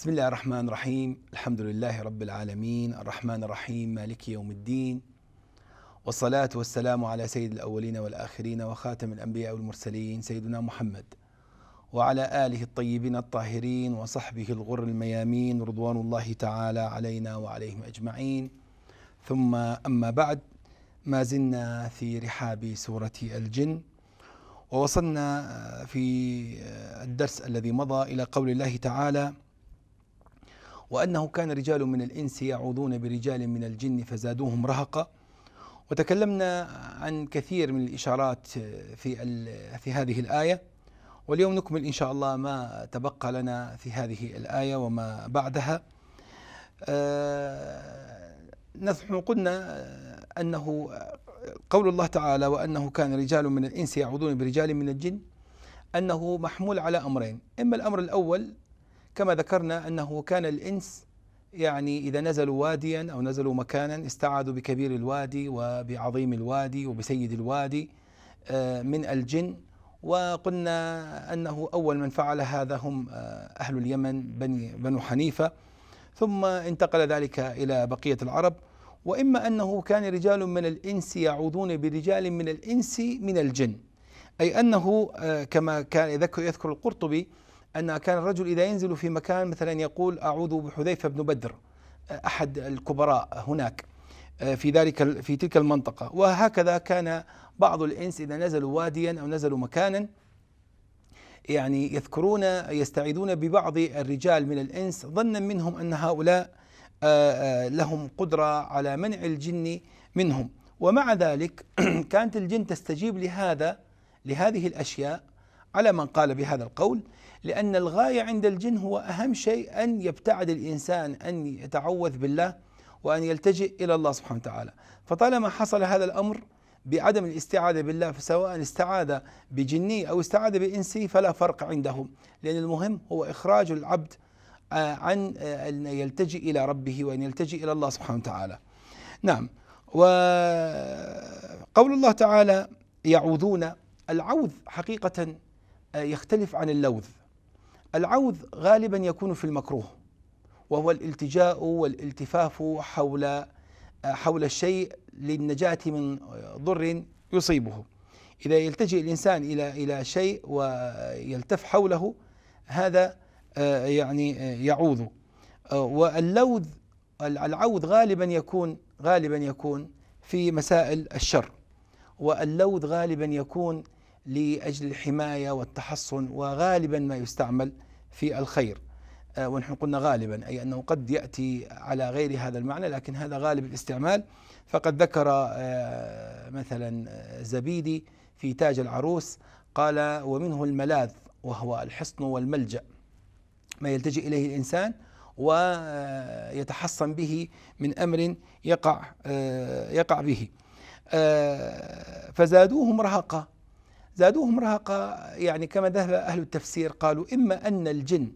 بسم الله الرحمن الرحيم الحمد لله رب العالمين الرحمن الرحيم مالك يوم الدين والصلاة والسلام على سيد الأولين والآخرين وخاتم الأنبياء والمرسلين سيدنا محمد وعلى آله الطيبين الطاهرين وصحبه الغر الميامين رضوان الله تعالى علينا وعليهم أجمعين ثم أما بعد ما زلنا في رحاب سورة الجن ووصلنا في الدرس الذي مضى إلى قول الله تعالى وأنه كان رجال من الإنس يعوذون برجال من الجن فزادوهم رهقا وتكلمنا عن كثير من الإشارات في, في هذه الآية واليوم نكمل إن شاء الله ما تبقى لنا في هذه الآية وما بعدها آه، نحن قلنا أنه قول الله تعالى وأنه كان رجال من الإنس يعوذون برجال من الجن أنه محمول على أمرين إما الأمر الأول كما ذكرنا أنه كان الإنس يعني إذا نزلوا واديا أو نزلوا مكانا استعاذوا بكبير الوادي وبعظيم الوادي وبسيد الوادي آه، من الجن وقلنا أنه أول من فعل هذا هم آه، أهل اليمن بني بنو حنيفة ثم انتقل ذلك إلى بقية العرب وإما أنه كان رجال من الإنس يعوذون برجال من الإنس من الجن أي أنه آه، كما كان يذكر, يذكر القرطبي أن كان الرجل إذا ينزل في مكان مثلا يقول أعوذ بحذيفة بن بدر أحد الكبراء هناك آه، في ذلك في تلك المنطقة وهكذا كان بعض الإنس إذا نزلوا واديا أو نزلوا مكانا يعني يذكرون يستعيذون ببعض الرجال من الإنس ظنا منهم أن هؤلاء آه، آه، لهم قدرة على منع الجن منهم ومع ذلك كانت الجن تستجيب لهذا لهذه الأشياء على من قال بهذا القول لأن الغاية عند الجن هو أهم شيء أن يبتعد الإنسان أن يتعوذ بالله وأن يلتجئ إلى الله سبحانه وتعالى فطالما حصل هذا الأمر بعدم الاستعاذة بالله فسواء استعاذ بجني أو استعاذ بإنسي فلا فرق عندهم لأن المهم هو إخراج العبد آه، عن آه، أن يلتجئ إلى ربه وأن يلتجئ إلى الله سبحانه وتعالى نعم وقول الله تعالى يعوذون العوذ حقيقة آه، يختلف عن اللوذ العوذ غالبا يكون في المكروه وهو الالتجاء والالتفاف حول حول الشيء للنجاة من ضر يصيبه إذا يلتجئ الإنسان إلى إلى شيء ويلتف حوله هذا آه، يعني آه، يعوذ آه، واللوذ العوذ غالبا يكون غالبا يكون في مسائل الشر واللوذ غالبا يكون لاجل الحمايه والتحصن وغالبا ما يستعمل في الخير آه، ونحن قلنا غالبا اي انه قد ياتي على غير هذا المعنى لكن هذا غالب الاستعمال فقد ذكر آه، مثلا آه، زبيدي في تاج العروس قال ومنه الملاذ وهو الحصن والملجا ما يلتجئ اليه الانسان ويتحصن به من امر يقع يقع به فزادوهم رهقه زادوهم رهقة يعني كما ذهب أهل التفسير قالوا إما أن الجن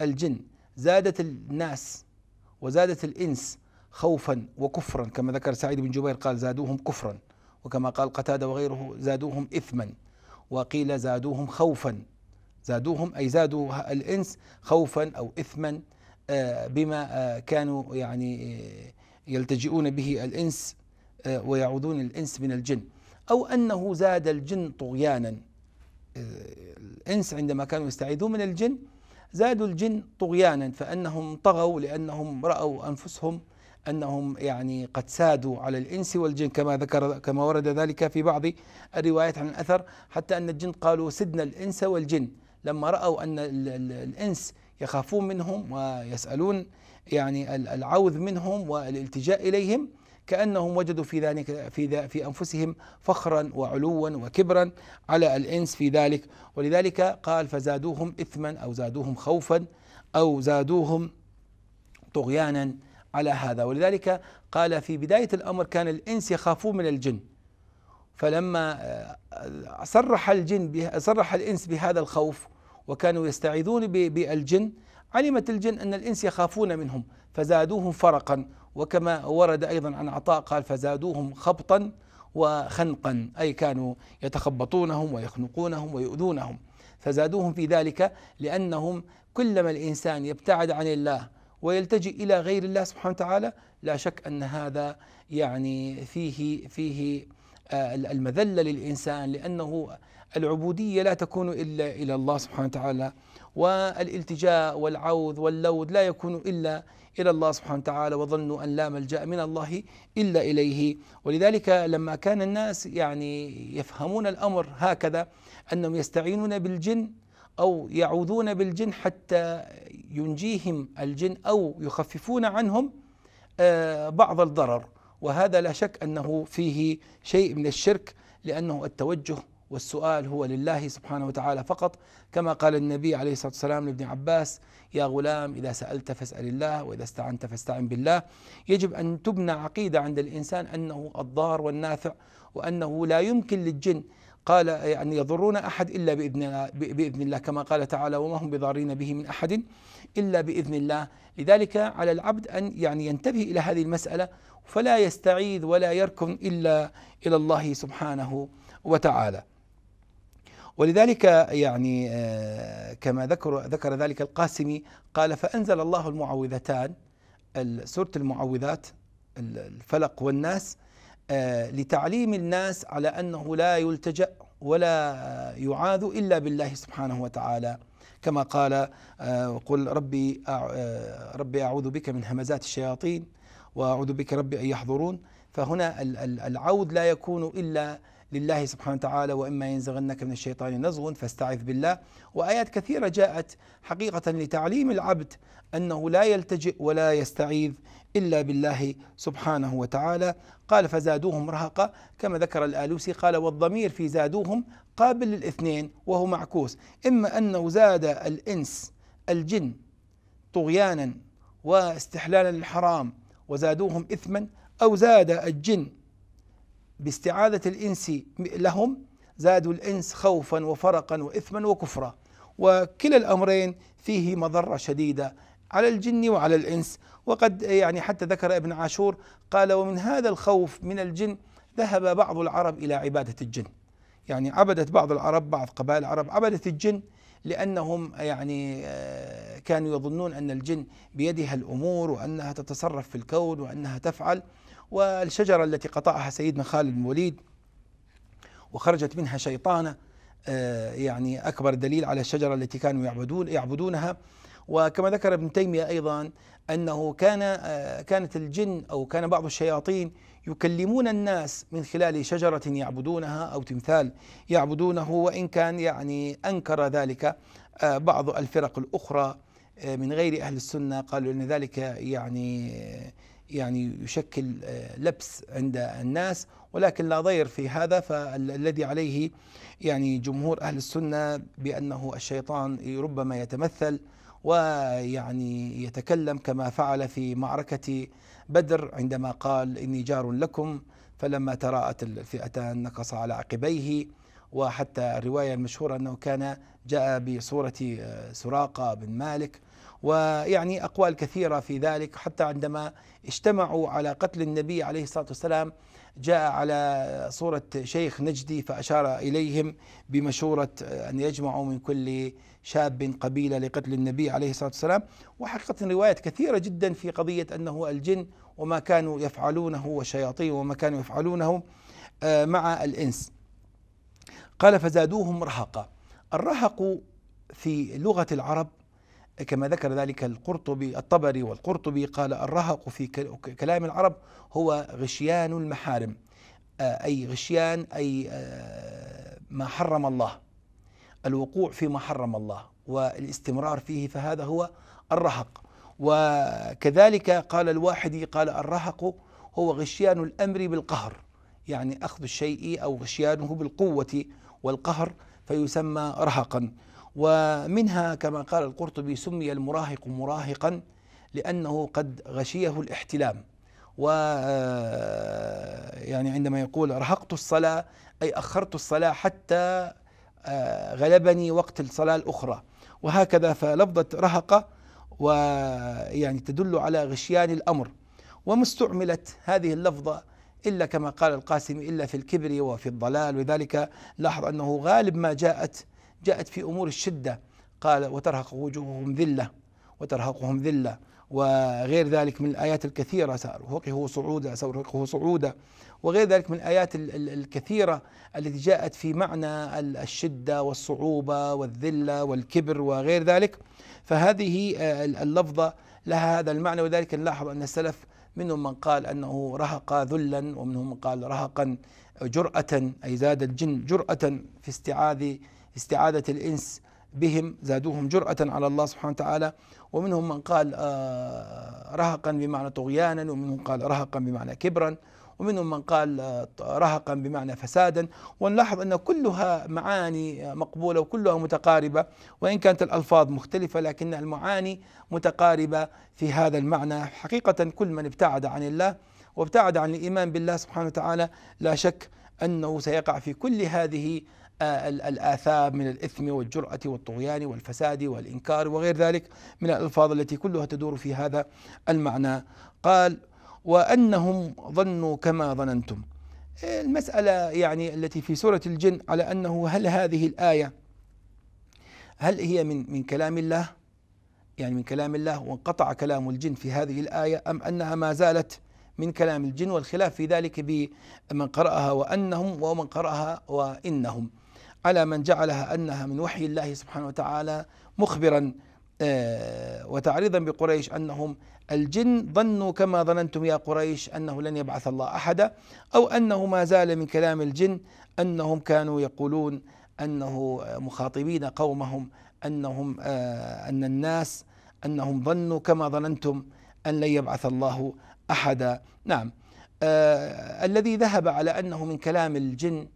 الجن زادت الناس وزادت الإنس خوفا وكفرا كما ذكر سعيد بن جبير قال زادوهم كفرا وكما قال قتادة وغيره زادوهم إثما وقيل زادوهم خوفا زادوهم أي زادوا الإنس خوفا أو إثما آه، بما آه، كانوا يعني آه، يلتجئون به الإنس ويعوذون الإنس من الجن أو أنه زاد الجن طغيانا الإنس عندما كانوا يستعيذون من الجن زادوا الجن طغيانا فأنهم طغوا لأنهم رأوا أنفسهم أنهم يعني قد سادوا على الإنس والجن كما ذكر كما ورد ذلك في بعض الروايات عن الأثر حتى أن الجن قالوا سدنا الإنس والجن لما رأوا أن الإنس يخافون منهم ويسألون يعني العوذ منهم والالتجاء إليهم كأنهم وجدوا في ذلك في, في أنفسهم فخرا وعلوا وكبرا على الإنس في ذلك ولذلك قال فزادوهم إثما أو زادوهم خوفا أو زادوهم طغيانا على هذا ولذلك قال في بداية الأمر كان الإنس يخافون من الجن فلما آه، صرح الجن صرح الإنس بهذا الخوف وكانوا يستعيذون بالجن علمت الجن أن الإنس يخافون منهم فزادوهم فرقا وكما ورد أيضا عن عطاء قال فزادوهم خبطا وخنقا أي كانوا يتخبطونهم ويخنقونهم ويؤذونهم فزادوهم في ذلك لأنهم كلما الإنسان يبتعد عن الله ويلتجئ إلى غير الله سبحانه وتعالى لا شك أن هذا يعني فيه فيه آه، المذلة للإنسان لأنه العبودية لا تكون إلا إلى الله سبحانه وتعالى والالتجاء والعوذ واللوذ لا يكون إلا إلى الله سبحانه وتعالى وظنوا أن لا ملجأ من الله إلا إليه ولذلك لما كان الناس يعني يفهمون الأمر هكذا أنهم يستعينون بالجن أو يعوذون بالجن حتى ينجيهم الجن أو يخففون عنهم آه، بعض الضرر وهذا لا شك أنه فيه شيء من الشرك لأنه التوجه والسؤال هو لله سبحانه وتعالى فقط كما قال النبي عليه الصلاه والسلام لابن عباس يا غلام اذا سالت فاسال الله واذا استعنت فاستعن بالله يجب ان تبنى عقيده عند الانسان انه الضار والنافع وانه لا يمكن للجن قال يعني يضرون احد الا باذن الله باذن الله كما قال تعالى وما هم بضارين به من احد الا باذن الله لذلك على العبد ان يعني ينتبه الى هذه المساله فلا يستعيذ ولا يركن الا الى الله سبحانه وتعالى ولذلك يعني آه، كما ذكر ذكر ذلك القاسمي قال فأنزل الله المعوذتان سورة المعوذات الفلق والناس آه، لتعليم الناس على أنه لا يلتجأ ولا يعاذ إلا بالله سبحانه وتعالى كما قال آه، قل ربي ربي أعوذ بك من همزات الشياطين وأعوذ بك ربي أن يحضرون فهنا العود لا يكون إلا لله سبحانه وتعالى وإما ينزغنك من الشيطان نزغ فاستعذ بالله وآيات كثيرة جاءت حقيقة لتعليم العبد أنه لا يلتجئ ولا يستعيذ إلا بالله سبحانه وتعالى قال فزادوهم رهقا كما ذكر الآلوسي قال والضمير في زادوهم قابل للاثنين وهو معكوس إما أنه زاد الإنس الجن طغيانا واستحلالا للحرام وزادوهم إثما أو زاد الجن باستعاذة الإنس لهم زادوا الإنس خوفا وفرقا وإثما وكفرا وكلا الأمرين فيه مضرة شديدة على الجن وعلى الإنس وقد يعني حتى ذكر ابن عاشور قال ومن هذا الخوف من الجن ذهب بعض العرب إلى عبادة الجن يعني عبدت بعض العرب بعض قبائل العرب عبدت الجن لأنهم يعني آه، كانوا يظنون أن الجن بيدها الأمور وأنها تتصرف في الكون وأنها تفعل والشجرة التي قطعها سيدنا خالد بن الوليد وخرجت منها شيطانة آه، يعني أكبر دليل على الشجرة التي كانوا يعبدون يعبدونها وكما ذكر ابن تيمية أيضا أنه كان آه، كانت الجن أو كان بعض الشياطين يكلمون الناس من خلال شجرة يعبدونها أو تمثال يعبدونه وإن كان يعني أنكر ذلك آه، بعض الفرق الأخرى من غير أهل السنة قالوا أن ذلك يعني يعني يشكل آه، لبس عند الناس ولكن لا ضير في هذا فالذي عليه يعني جمهور اهل السنه بانه الشيطان ربما يتمثل ويعني يتكلم كما فعل في معركه بدر عندما قال اني جار لكم فلما تراءت الفئتان نقص على عقبيه وحتى الرواية المشهورة أنه كان جاء بصورة آه، سراقة بن مالك ويعني أقوال كثيرة في ذلك حتى عندما اجتمعوا على قتل النبي عليه الصلاة والسلام جاء على صورة شيخ نجدي فأشار إليهم بمشورة آه، أن يجمعوا من كل شاب قبيلة لقتل النبي عليه الصلاة والسلام وحقيقة روايات كثيرة جدا في قضية أنه الجن وما كانوا يفعلونه والشياطين وما كانوا يفعلونه آه، مع الإنس قال فزادوهم رهقا الرهق في لغة العرب كما ذكر ذلك القرطبي الطبري والقرطبي قال الرهق في كلام العرب هو غشيان المحارم آه، أي غشيان أي آه، ما حرم الله الوقوع فيما حرم الله والاستمرار فيه فهذا هو الرهق وكذلك قال الواحدي قال الرهق هو غشيان الأمر بالقهر يعني أخذ الشيء أو غشيانه بالقوة والقهر فيسمى رهقا ومنها كما قال القرطبي سمي المراهق مراهقا لأنه قد غشيه الاحتلام و آه، يعني عندما يقول رهقت الصلاة أي أخرت الصلاة حتى آه، غلبني وقت الصلاة الأخرى وهكذا فلفظة رهقة ويعني تدل على غشيان الأمر وما استعملت هذه اللفظة إلا كما قال القاسم إلا في الكبر وفي الضلال وذلك لاحظ أنه غالب ما جاءت جاءت في أمور الشدة قال وترهق وجوههم ذلة وترهقهم ذلة وغير ذلك من الآيات الكثيرة سأرهقه صعودا سأرهقه صعودا وغير ذلك من الآيات الكثيرة التي جاءت في معنى الشدة والصعوبة والذلة والكبر وغير ذلك فهذه آه، اللفظة لها هذا المعنى وذلك نلاحظ أن السلف منهم من قال أنه رهق ذلا ومنهم من قال رهقا جرأة أي زاد الجن جرأة في استعاذ استعادة الإنس بهم زادوهم جرأة على الله سبحانه وتعالى ومنهم من قال آه، رهقا بمعنى طغيانا ومنهم قال رهقا بمعنى كبرا ومنهم من قال آه، رهقا بمعنى فسادا ونلاحظ أن كلها معاني آه، مقبولة وكلها متقاربة وإن كانت الألفاظ مختلفة لكن المعاني متقاربة في هذا المعنى حقيقة كل من ابتعد عن الله وابتعد عن الإيمان بالله سبحانه وتعالى لا شك أنه سيقع في كل هذه آه، الآثام من الإثم والجرأة والطغيان والفساد والإنكار وغير ذلك من الألفاظ التي كلها تدور في هذا المعنى قال وأنهم ظنوا كما ظننتم المسألة يعني التي في سورة الجن على أنه هل هذه الآية هل هي من من كلام الله يعني من كلام الله وانقطع كلام الجن في هذه الآية أم أنها ما زالت من كلام الجن والخلاف في ذلك بمن قرأها وأنهم ومن قرأها وإنهم على من جعلها أنها من وحي الله سبحانه وتعالى مخبرا آه، وتعريضا بقريش انهم الجن ظنوا كما ظننتم يا قريش انه لن يبعث الله احدا او انه ما زال من كلام الجن انهم كانوا يقولون انه مخاطبين قومهم انهم آه، ان الناس انهم ظنوا كما ظننتم ان لن يبعث الله احدا نعم آه الذي ذهب على انه من كلام الجن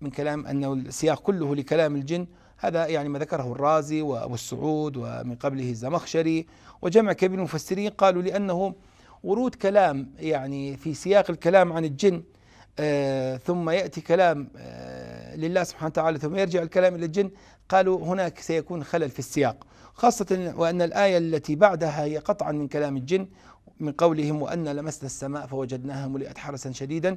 من كلام انه السياق كله لكلام الجن هذا يعني ما ذكره الرازي وأبو السعود ومن قبله الزمخشري وجمع كبير المفسرين قالوا لأنه ورود كلام يعني في سياق الكلام عن الجن آه ثم يأتي كلام آه لله سبحانه وتعالى ثم يرجع الكلام إلى الجن قالوا هناك سيكون خلل في السياق خاصة وأن الآية التي بعدها هي قطعا من كلام الجن من قولهم وأن لمسنا السماء فوجدناها ملئت حرسا شديدا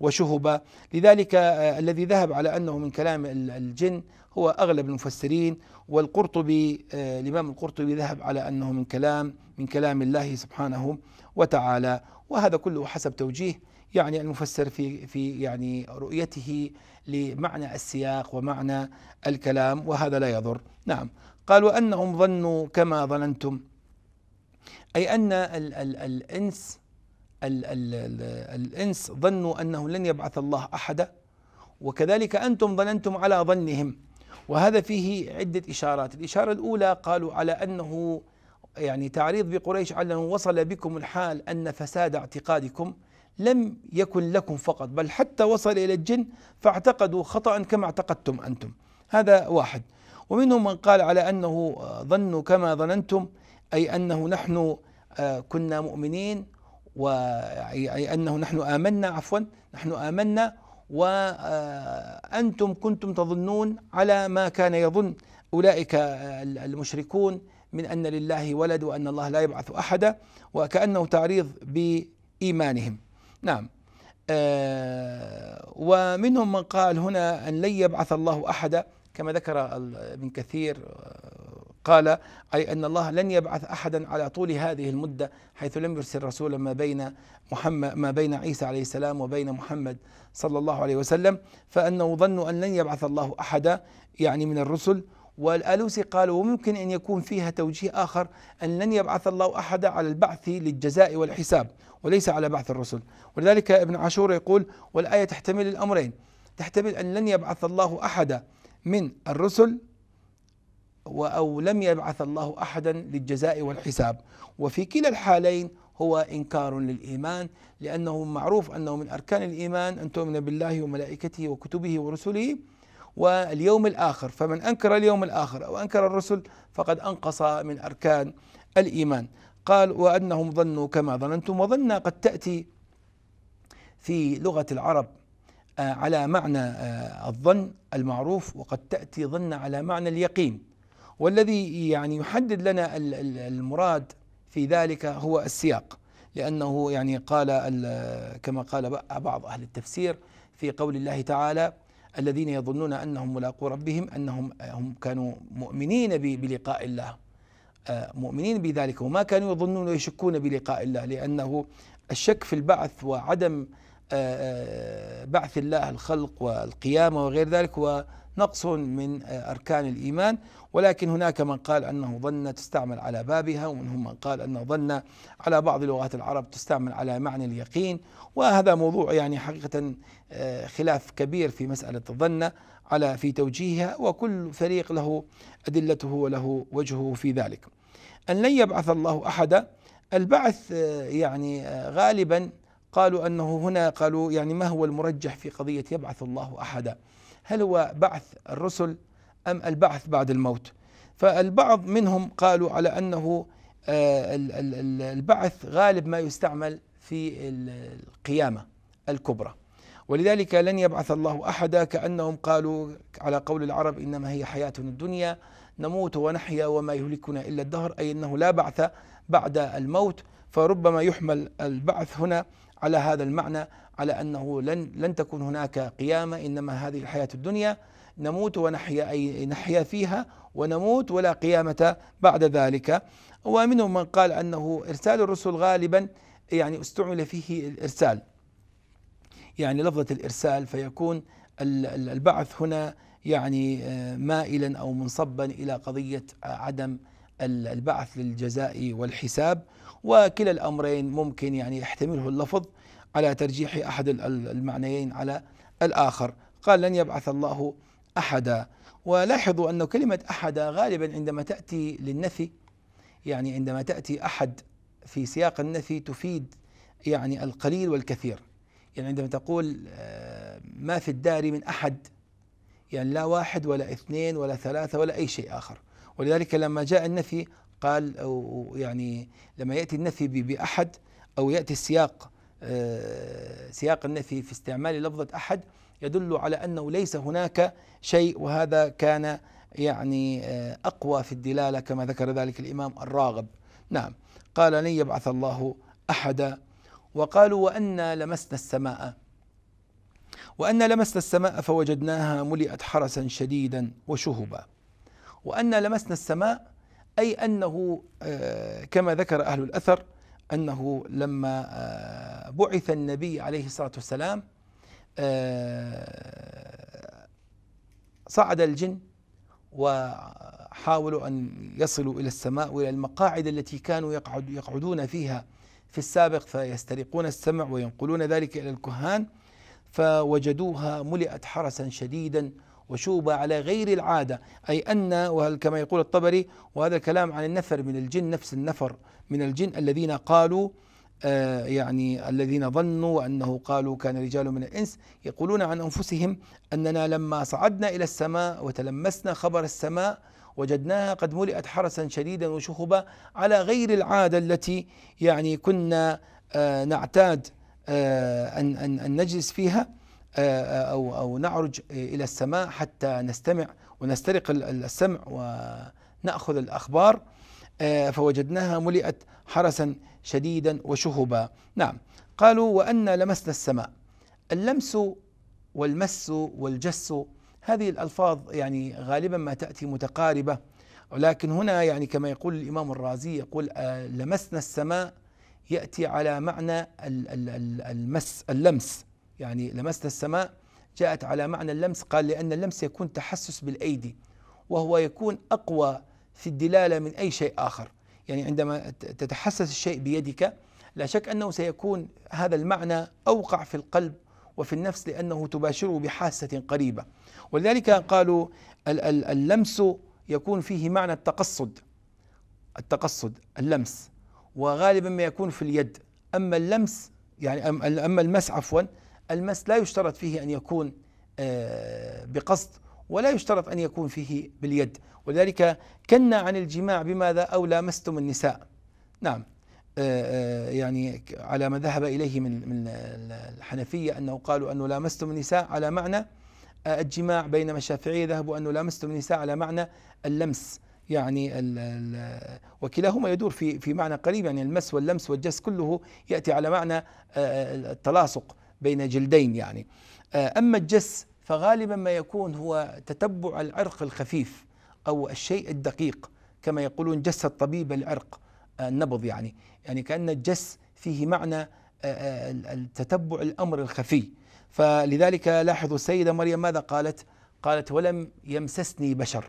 وشهبة لذلك آه، الذي ذهب على أنه من كلام الجن هو أغلب المفسرين والقرطبي آه، الإمام القرطبي ذهب على أنه من كلام من كلام الله سبحانه وتعالى وهذا كله حسب توجيه يعني المفسر في في يعني رؤيته لمعنى السياق ومعنى الكلام وهذا لا يضر نعم قال وأنهم ظنوا كما ظننتم أي أن الإنس ال ال الـ الإنس ظنوا أنه لن يبعث الله أحدا وكذلك أنتم ظننتم على ظنهم وهذا فيه عدة إشارات الإشارة الأولى قالوا على أنه يعني تعريض بقريش على أنه وصل بكم الحال أن فساد اعتقادكم لم يكن لكم فقط بل حتى وصل إلى الجن فاعتقدوا خطأ كما اعتقدتم أنتم هذا واحد ومنهم من قال على أنه ظنوا كما ظننتم أي أنه نحن آه، كنا مؤمنين وأنه نحن آمنا عفوا نحن آمنا وأنتم كنتم تظنون على ما كان يظن أولئك المشركون من أن لله ولد وأن الله لا يبعث أحدا وكأنه تعريض بإيمانهم نعم آه، ومنهم من قال هنا أن لن يبعث الله أحدا كما ذكر ابن كثير قال أي أن الله لن يبعث أحدا على طول هذه المدة حيث لم يرسل رسولا ما بين محمد ما بين عيسى عليه السلام وبين محمد صلى الله عليه وسلم فأنه ظنوا أن لن يبعث الله أحدا يعني من الرسل والألوسي قال وممكن أن يكون فيها توجيه آخر أن لن يبعث الله أحدا على البعث للجزاء والحساب وليس على بعث الرسل ولذلك ابن عاشور يقول والآية تحتمل الأمرين تحتمل أن لن يبعث الله أحدا من الرسل أو لم يبعث الله أحدا للجزاء والحساب وفي كلا الحالين هو إنكار للإيمان لأنه معروف أنه من أركان الإيمان أن تؤمن بالله وملائكته وكتبه ورسله واليوم الآخر فمن أنكر اليوم الآخر أو أنكر الرسل فقد أنقص من أركان الإيمان قال وأنهم ظنوا كما ظننتم وظن قد تأتي في لغة العرب آه، على معنى آه، الظن المعروف وقد تأتي ظن على معنى اليقين والذي يعني يحدد لنا المراد في ذلك هو السياق لأنه يعني قال كما قال بعض أهل التفسير في قول الله تعالى الذين يظنون أنهم ملاقو ربهم أنهم هم كانوا مؤمنين بلقاء الله آه، مؤمنين بذلك وما كانوا يظنون ويشكون بلقاء الله لأنه الشك في البعث وعدم آه، آه، بعث الله الخلق والقيامة وغير ذلك نقص من أركان الإيمان ولكن هناك من قال أنه ظن تستعمل على بابها ومنهم من قال أنه ظن على بعض لغات العرب تستعمل على معنى اليقين وهذا موضوع يعني حقيقة آه، خلاف كبير في مسألة الظن على في توجيهها وكل فريق له أدلته وله وجهه في ذلك أن لن يبعث الله أحدا البعث آه، يعني آه، غالبا قالوا أنه هنا قالوا يعني ما هو المرجح في قضية يبعث الله أحدا هل هو بعث الرسل أم البعث بعد الموت فالبعض منهم قالوا على أنه آه، البعث غالب ما يستعمل في القيامة الكبرى ولذلك لن يبعث الله أحدا كأنهم قالوا على قول العرب إنما هي حياة الدنيا نموت ونحيا وما يهلكنا إلا الدهر أي أنه لا بعث بعد الموت فربما يحمل البعث هنا على هذا المعنى على أنه لن لن تكون هناك قيامة إنما هذه الحياة الدنيا نموت ونحيا أي نحيا فيها ونموت ولا قيامة بعد ذلك ومنهم من قال أنه إرسال الرسل غالبا يعني استعمل فيه الإرسال يعني لفظة الإرسال فيكون البعث هنا يعني آه، مائلا أو منصبا إلى قضية عدم البعث للجزاء والحساب وكلا الأمرين ممكن يعني يحتمله اللفظ على ترجيح احد المعنيين على الاخر قال لن يبعث الله احدا ولاحظوا ان كلمه احدا غالبا عندما تاتي للنفي يعني عندما تاتي احد في سياق النفي تفيد يعني القليل والكثير يعني عندما تقول آه، ما في الدار من احد يعني لا واحد ولا اثنين ولا ثلاثه ولا اي شيء اخر ولذلك لما جاء النفي قال أو يعني لما ياتي النفي باحد او ياتي السياق آه، سياق النفي في استعمال لفظة أحد يدل على أنه ليس هناك شيء وهذا كان يعني آه، أقوى في الدلالة كما ذكر ذلك الإمام الراغب نعم قال لن يبعث الله أحدا وقالوا وأنا لمسنا السماء وأنا لمسنا السماء فوجدناها ملئت حرسا شديدا وشهبا وأنا لمسنا السماء أي أنه آه، كما ذكر أهل الأثر أنه لما آه، بعث النبي عليه الصلاة والسلام آه، صعد الجن وحاولوا أن يصلوا إلى السماء وإلى المقاعد التي كانوا يقعد يقعدون فيها في السابق فيسترقون السمع وينقلون ذلك إلى الكهان فوجدوها ملئت حرسا شديدا وشوب على غير العادة أي أن وهل كما يقول الطبري وهذا الكلام عن النفر من الجن نفس النفر من الجن الذين قالوا آه يعني الذين ظنوا أنه قالوا كان رجال من الإنس يقولون عن أنفسهم أننا لما صعدنا إلى السماء وتلمسنا خبر السماء وجدناها قد ملئت حرسا شديدا وشهبا على غير العادة التي يعني كنا آه نعتاد آه أن أن أن نجلس فيها آه، آه، أو أو نعرج آه، إلى السماء حتى نستمع ونسترق السمع ونأخذ الأخبار فوجدناها ملئت حرسا شديدا وشهبا نعم قالوا وأنا لمسنا السماء اللمس والمس والجس هذه الألفاظ يعني غالبا ما تأتي متقاربة ولكن هنا يعني كما يقول الإمام الرازي يقول لمسنا السماء يأتي على معنى المس اللمس يعني لمسنا السماء جاءت على معنى اللمس قال لأن اللمس يكون تحسس بالأيدي وهو يكون أقوى في الدلالة من أي شيء آخر يعني عندما تتحسس الشيء بيدك لا شك أنه سيكون هذا المعنى أوقع في القلب وفي النفس لأنه تباشره بحاسة قريبة ولذلك قالوا اللمس يكون فيه معنى التقصد التقصد اللمس وغالبا ما يكون في اليد أما اللمس يعني أما المس عفوا المس لا يشترط فيه أن يكون آه، بقصد ولا يشترط أن يكون فيه باليد ولذلك كنا عن الجماع بماذا أو لامستم النساء نعم آه، آه، يعني على ما ذهب إليه من من الحنفية أنه قالوا أنه لامستم النساء على معنى الجماع بينما الشافعية ذهبوا أنه لامستم النساء على معنى اللمس يعني الـ ال وكلاهما يدور في في معنى قريب يعني المس واللمس والجس كله ياتي على معنى التلاصق بين جلدين يعني آه، أما الجس فغالبا ما يكون هو تتبع العرق الخفيف أو الشيء الدقيق كما يقولون جس الطبيب العرق آه، النبض يعني يعني كأن الجس فيه معنى آه، تتبع الأمر الخفي فلذلك لاحظوا السيدة مريم ماذا قالت قالت ولم يمسسني بشر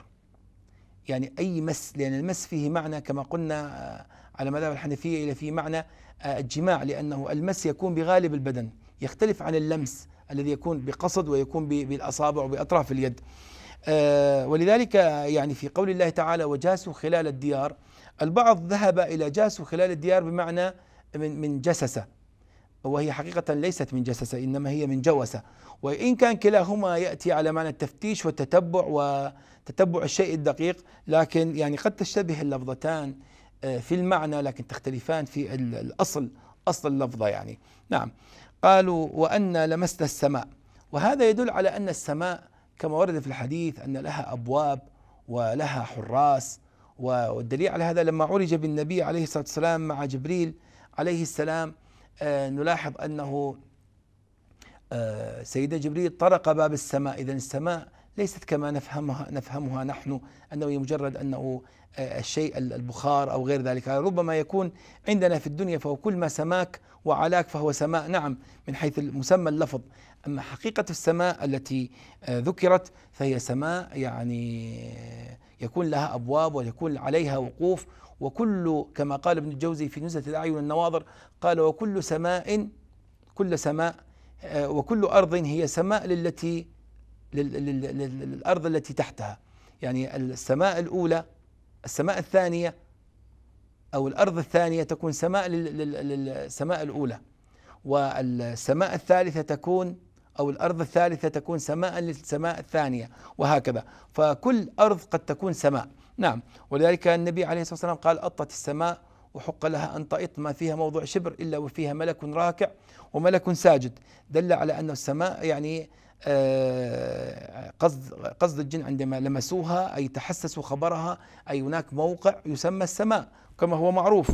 يعني أي مس لأن المس فيه معنى كما قلنا على مذهب الحنفية إلى فيه معنى الجماع لأنه المس يكون بغالب البدن يختلف عن اللمس الذي يكون بقصد ويكون بالاصابع وباطراف اليد. آه، ولذلك يعني في قول الله تعالى وجاسوا خلال الديار البعض ذهب الى جاسوا خلال الديار بمعنى من من جسسه وهي حقيقة ليست من جسسة إنما هي من جوسة وإن كان كلاهما يأتي على معنى التفتيش والتتبع وتتبع الشيء الدقيق لكن يعني قد تشتبه اللفظتان آه، في المعنى لكن تختلفان في الأصل أصل اللفظة يعني نعم قالوا وأنا لمست السماء وهذا يدل على أن السماء كما ورد في الحديث أن لها أبواب ولها حراس والدليل على هذا لما عرج بالنبي عليه الصلاة والسلام مع جبريل عليه السلام آه، نلاحظ أنه آه، سيدنا جبريل طرق باب السماء إذا السماء ليست كما نفهمها نفهمها نحن انه مجرد انه آه، الشيء البخار او غير ذلك ربما يكون عندنا في الدنيا فهو كل ما سماك وعلاك فهو سماء نعم من حيث مسمى اللفظ اما حقيقه السماء التي آه، ذكرت فهي سماء يعني آه، يكون لها ابواب ويكون عليها وقوف وكل كما قال ابن الجوزي في نزهه الاعين النواظر قال وكل سماء كل سماء وكل ارض هي سماء للتي للأرض التي تحتها يعني السماء الأولى السماء الثانية أو الأرض الثانية تكون سماء للسماء الأولى والسماء الثالثة تكون أو الأرض الثالثة تكون سماء للسماء الثانية وهكذا فكل أرض قد تكون سماء نعم ولذلك النبي عليه الصلاة والسلام قال أطت السماء وحق لها أن تأط ما فيها موضوع شبر إلا وفيها ملك راكع وملك ساجد دل على أن السماء يعني آه، قصد قصد الجن عندما لمسوها اي تحسسوا خبرها اي هناك موقع يسمى السماء كما هو معروف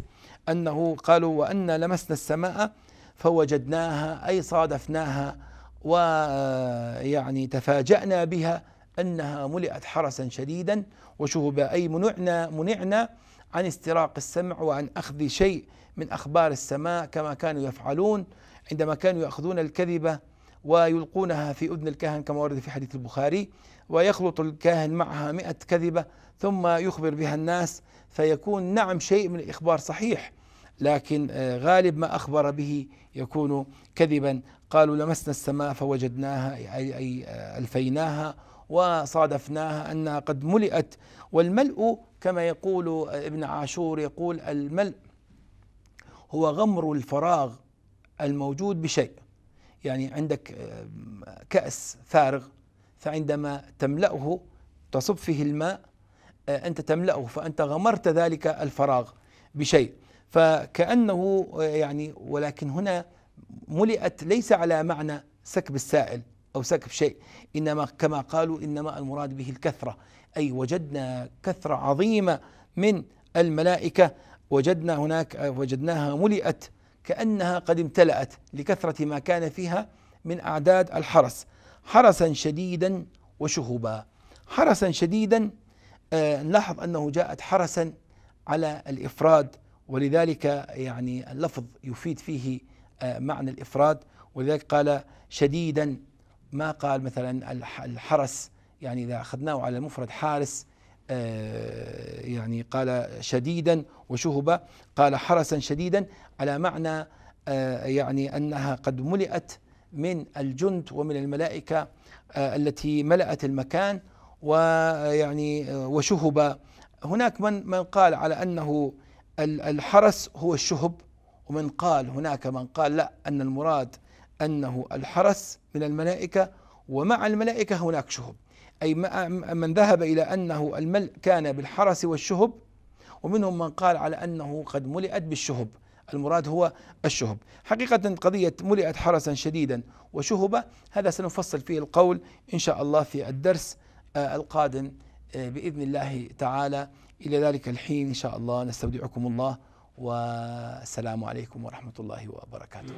انه قالوا وان لمسنا السماء فوجدناها اي صادفناها ويعني آه، تفاجأنا بها انها ملئت حرسا شديدا وشهبا اي منعنا منعنا عن استراق السمع وعن اخذ شيء من اخبار السماء كما كانوا يفعلون عندما كانوا ياخذون الكذبه ويلقونها في أذن الكاهن كما ورد في حديث البخاري ويخلط الكاهن معها مئة كذبة ثم يخبر بها الناس فيكون نعم شيء من الإخبار صحيح لكن آه، غالب ما أخبر به يكون كذبا قالوا لمسنا السماء فوجدناها أي آه، ألفيناها وصادفناها أنها قد ملئت والملء كما يقول آه، ابن عاشور يقول الملء هو غمر الفراغ الموجود بشيء يعني عندك آه، كأس فارغ فعندما تملأه تصب فيه الماء آه، أنت تملأه فأنت غمرت ذلك الفراغ بشيء فكأنه آه، يعني ولكن هنا ملئت ليس على معنى سكب السائل أو سكب شيء إنما كما قالوا إنما المراد به الكثرة أي وجدنا كثرة عظيمة من الملائكة وجدنا هناك وجدناها ملئت كأنها قد امتلأت لكثرة ما كان فيها من أعداد الحرس حرسا شديدا وشهبا حرسا شديدا آه، نلاحظ أنه جاءت حرسا على الإفراد ولذلك يعني اللفظ يفيد فيه آه، معنى الإفراد ولذلك قال شديدا ما قال مثلا الحرس يعني إذا أخذناه على المفرد حارس آه، يعني قال شديدا وشهبة قال حرسا شديدا على معنى آه، يعني أنها قد ملئت من الجند ومن الملائكة آه، التي ملأت المكان ويعني وشهب هناك من من قال على أنه الحرس هو الشهب ومن قال هناك من قال لا أن المراد أنه الحرس من الملائكة ومع الملائكة هناك شهب أي من ذهب إلى أنه الملء كان بالحرس والشهب ومنهم من قال على أنه قد ملئت بالشهب المراد هو الشهب حقيقة قضية ملئت حرسا شديدا وشهبة هذا سنفصل فيه القول إن شاء الله في الدرس آه، القادم آه، بإذن الله تعالى إلى ذلك الحين إن شاء الله نستودعكم الله والسلام عليكم ورحمة الله وبركاته